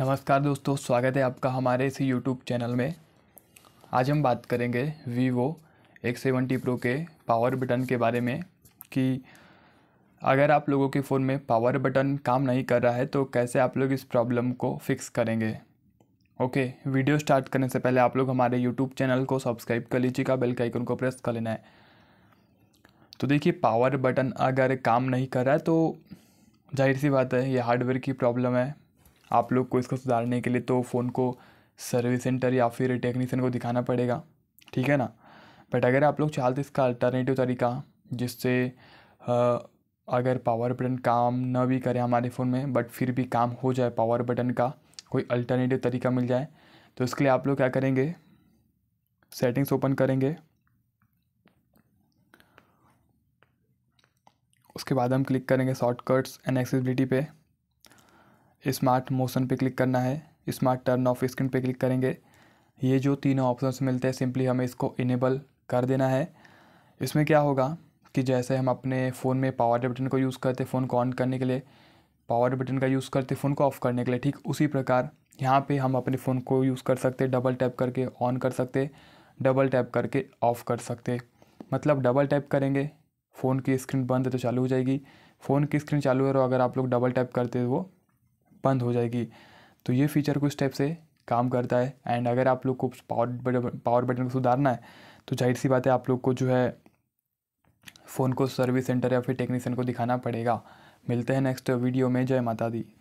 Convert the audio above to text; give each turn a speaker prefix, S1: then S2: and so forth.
S1: नमस्कार दोस्तों स्वागत है आपका हमारे इस यूट्यूब चैनल में आज हम बात करेंगे वीवो एक्स सेवेंटी प्रो के पावर बटन के बारे में कि अगर आप लोगों के फ़ोन में पावर बटन काम नहीं कर रहा है तो कैसे आप लोग इस प्रॉब्लम को फिक्स करेंगे ओके वीडियो स्टार्ट करने से पहले आप लोग हमारे यूट्यूब चैनल को सब्सक्राइब कर लीजिएगा बेल के आइकन को प्रेस कर लेना है तो देखिए पावर बटन अगर काम नहीं कर रहा है तो जाहिर सी बात है ये हार्डवेयर की प्रॉब्लम है आप लोग को इसको सुधारने के लिए तो फ़ोन को सर्विस सेंटर या फिर टेक्नीसन को दिखाना पड़ेगा ठीक है ना बट अगर आप लोग चाहते इसका अल्टरनेटिव तरीका जिससे अगर पावर बटन काम न भी करे हमारे फ़ोन में बट फिर भी काम हो जाए पावर बटन का कोई अल्टरनेटिव तरीका मिल जाए तो इसके लिए आप लोग क्या करेंगे सेटिंग्स ओपन करेंगे उसके बाद हम क्लिक करेंगे शॉर्टकट्स एंड एक्सेसिबिलिटी पे स्मार्ट मोशन पे क्लिक करना है स्मार्ट टर्न ऑफ स्क्रीन पे क्लिक करेंगे ये जो तीनों ऑप्शंस मिलते हैं सिंपली हमें इसको इनेबल कर देना है इसमें क्या होगा कि जैसे हम अपने फ़ोन में पावर बटन को यूज़ करते फ़ोन को ऑन करने के लिए पावर बटन का यूज़ करते फ़ोन को ऑफ़ करने के लिए ठीक उसी प्रकार यहाँ पे हम अपने फ़ोन को यूज़ कर सकते डबल टैप करके ऑन कर सकते डबल टैप करके ऑफ़ कर सकते मतलब डबल टैप करेंगे फ़ोन की स्क्रीन बंद है तो चालू हो जाएगी फ़ोन की स्क्रीन चालू है और अगर आप लोग डबल टैप करते हो बंद हो जाएगी तो ये फीचर कुछ स्टेप से काम करता है एंड अगर आप लोग को पावर बटन पावर बटन को सुधारना है तो जाहिर सी बात है आप लोग को जो है फ़ोन को सर्विस सेंटर या फिर टेक्नीशियन को दिखाना पड़ेगा मिलते हैं नेक्स्ट वीडियो में जय माता दी